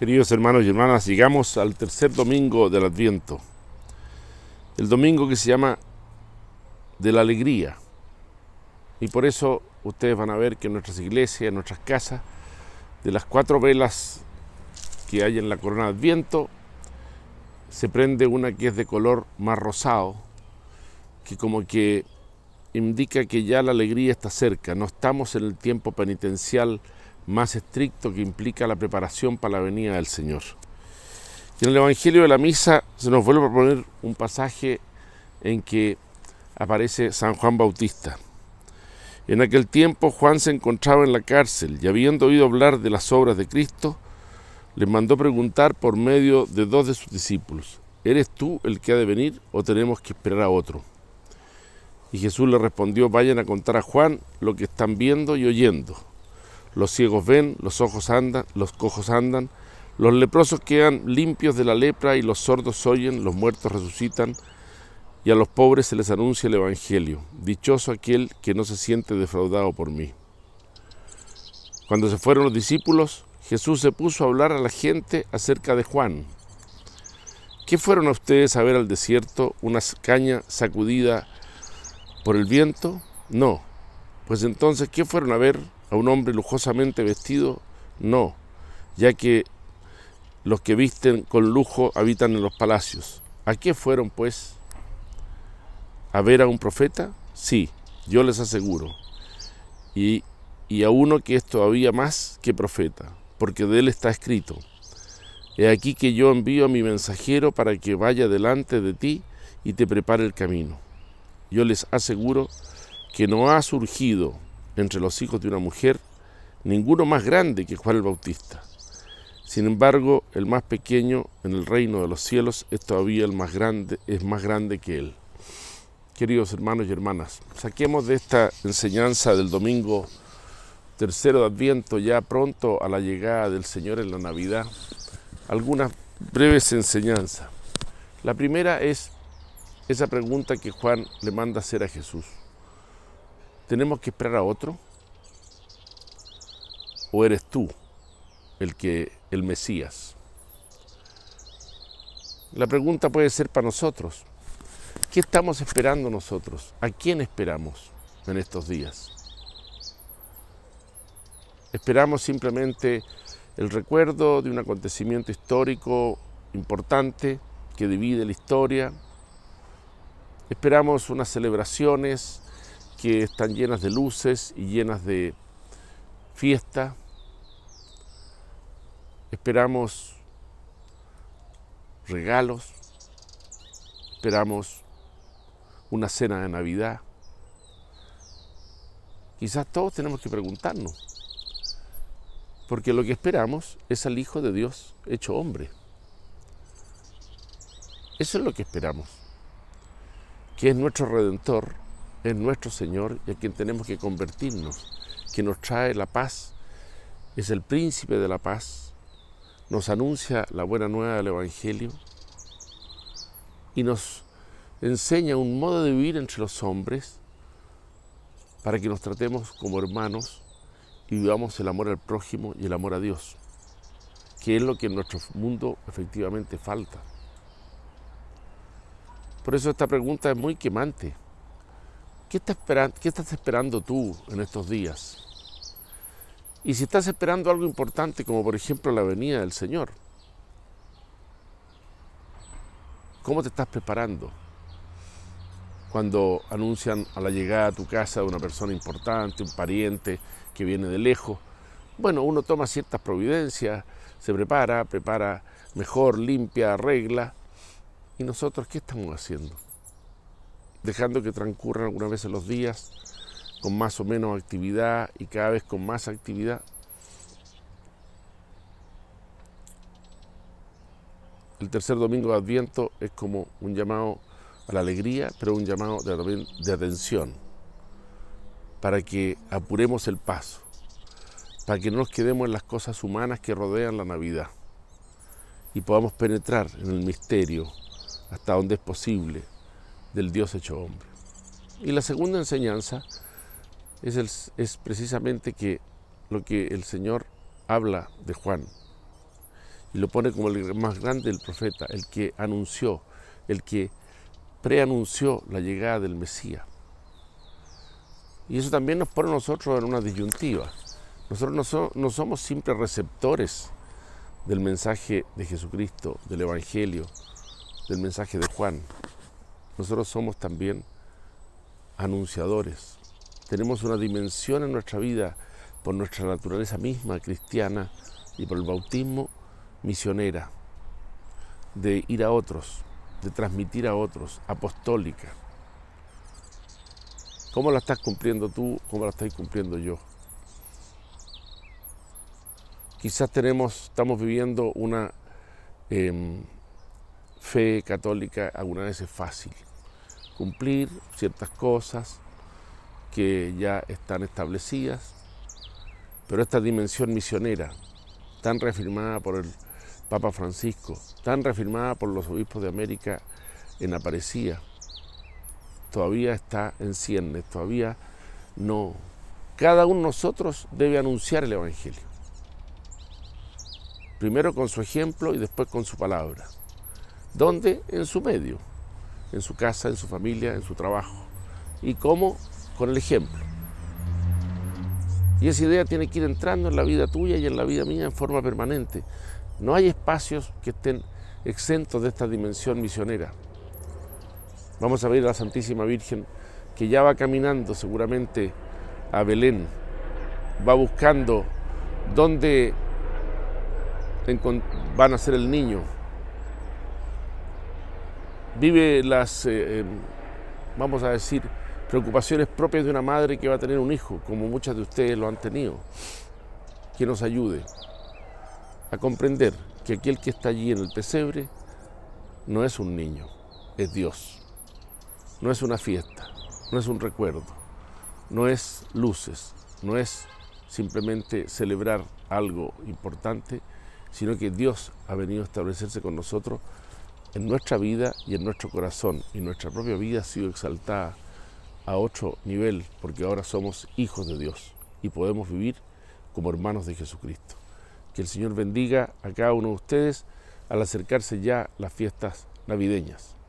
Queridos hermanos y hermanas, llegamos al tercer domingo del Adviento. El domingo que se llama de la alegría. Y por eso ustedes van a ver que en nuestras iglesias, en nuestras casas, de las cuatro velas que hay en la corona de Adviento, se prende una que es de color más rosado, que como que indica que ya la alegría está cerca. No estamos en el tiempo penitencial más estricto que implica la preparación para la venida del Señor. en el Evangelio de la Misa se nos vuelve a proponer un pasaje en que aparece San Juan Bautista. En aquel tiempo Juan se encontraba en la cárcel y habiendo oído hablar de las obras de Cristo, les mandó preguntar por medio de dos de sus discípulos, ¿eres tú el que ha de venir o tenemos que esperar a otro? Y Jesús le respondió, vayan a contar a Juan lo que están viendo y oyendo los ciegos ven, los ojos andan, los cojos andan, los leprosos quedan limpios de la lepra y los sordos oyen, los muertos resucitan y a los pobres se les anuncia el Evangelio. Dichoso aquel que no se siente defraudado por mí. Cuando se fueron los discípulos, Jesús se puso a hablar a la gente acerca de Juan. ¿Qué fueron a ustedes a ver al desierto? ¿Una caña sacudida por el viento? No. Pues entonces, ¿qué fueron a ver? a un hombre lujosamente vestido, no, ya que los que visten con lujo habitan en los palacios. ¿A qué fueron, pues? ¿A ver a un profeta? Sí, yo les aseguro. Y, y a uno que es todavía más que profeta, porque de él está escrito. He aquí que yo envío a mi mensajero para que vaya delante de ti y te prepare el camino. Yo les aseguro que no ha surgido entre los hijos de una mujer, ninguno más grande que Juan el Bautista. Sin embargo, el más pequeño en el reino de los cielos es todavía el más grande, es más grande que él. Queridos hermanos y hermanas, saquemos de esta enseñanza del domingo tercero de Adviento, ya pronto a la llegada del Señor en la Navidad, algunas breves enseñanzas. La primera es esa pregunta que Juan le manda hacer a Jesús. ¿Tenemos que esperar a otro? ¿O eres tú el que el Mesías? La pregunta puede ser para nosotros. ¿Qué estamos esperando nosotros? ¿A quién esperamos en estos días? ¿Esperamos simplemente el recuerdo de un acontecimiento histórico importante que divide la historia? ¿Esperamos unas celebraciones que están llenas de luces y llenas de fiesta. Esperamos regalos, esperamos una cena de Navidad. Quizás todos tenemos que preguntarnos, porque lo que esperamos es al Hijo de Dios hecho hombre. Eso es lo que esperamos, que es nuestro Redentor es nuestro Señor y a quien tenemos que convertirnos, que nos trae la paz, es el príncipe de la paz, nos anuncia la buena nueva del Evangelio y nos enseña un modo de vivir entre los hombres para que nos tratemos como hermanos y vivamos el amor al prójimo y el amor a Dios, que es lo que en nuestro mundo efectivamente falta. Por eso esta pregunta es muy quemante. ¿Qué, ¿Qué estás esperando tú en estos días? Y si estás esperando algo importante como por ejemplo la venida del Señor, ¿cómo te estás preparando? Cuando anuncian a la llegada a tu casa de una persona importante, un pariente que viene de lejos, bueno, uno toma ciertas providencias, se prepara, prepara mejor, limpia, arregla. ¿Y nosotros qué estamos haciendo? dejando que transcurran algunas veces los días con más o menos actividad y cada vez con más actividad. El tercer domingo de Adviento es como un llamado a la alegría, pero un llamado de, de atención, para que apuremos el paso, para que no nos quedemos en las cosas humanas que rodean la Navidad y podamos penetrar en el misterio hasta donde es posible, del Dios hecho hombre. Y la segunda enseñanza es, es precisamente que lo que el Señor habla de Juan y lo pone como el más grande del profeta, el que anunció, el que preanunció la llegada del Mesías. Y eso también nos pone a nosotros en una disyuntiva. Nosotros no, no somos simples receptores del mensaje de Jesucristo, del Evangelio, del mensaje de Juan nosotros somos también anunciadores. Tenemos una dimensión en nuestra vida por nuestra naturaleza misma cristiana y por el bautismo misionera, de ir a otros, de transmitir a otros, apostólica. ¿Cómo la estás cumpliendo tú? ¿Cómo la estoy cumpliendo yo? Quizás tenemos, estamos viviendo una em, fe católica alguna veces fácil cumplir ciertas cosas que ya están establecidas, pero esta dimensión misionera, tan reafirmada por el Papa Francisco, tan reafirmada por los obispos de América en Aparecía, todavía está en ciernes, todavía no. Cada uno de nosotros debe anunciar el Evangelio. Primero con su ejemplo y después con su palabra. ¿Dónde? En su medio en su casa, en su familia, en su trabajo. ¿Y cómo? Con el ejemplo. Y esa idea tiene que ir entrando en la vida tuya y en la vida mía en forma permanente. No hay espacios que estén exentos de esta dimensión misionera. Vamos a ver a la Santísima Virgen que ya va caminando seguramente a Belén, va buscando dónde van a ser el niño, vive las, eh, em, vamos a decir, preocupaciones propias de una madre que va a tener un hijo, como muchas de ustedes lo han tenido. Que nos ayude a comprender que aquel que está allí en el pesebre no es un niño, es Dios. No es una fiesta, no es un recuerdo, no es luces, no es simplemente celebrar algo importante, sino que Dios ha venido a establecerse con nosotros en nuestra vida y en nuestro corazón. Y nuestra propia vida ha sido exaltada a otro nivel porque ahora somos hijos de Dios y podemos vivir como hermanos de Jesucristo. Que el Señor bendiga a cada uno de ustedes al acercarse ya las fiestas navideñas.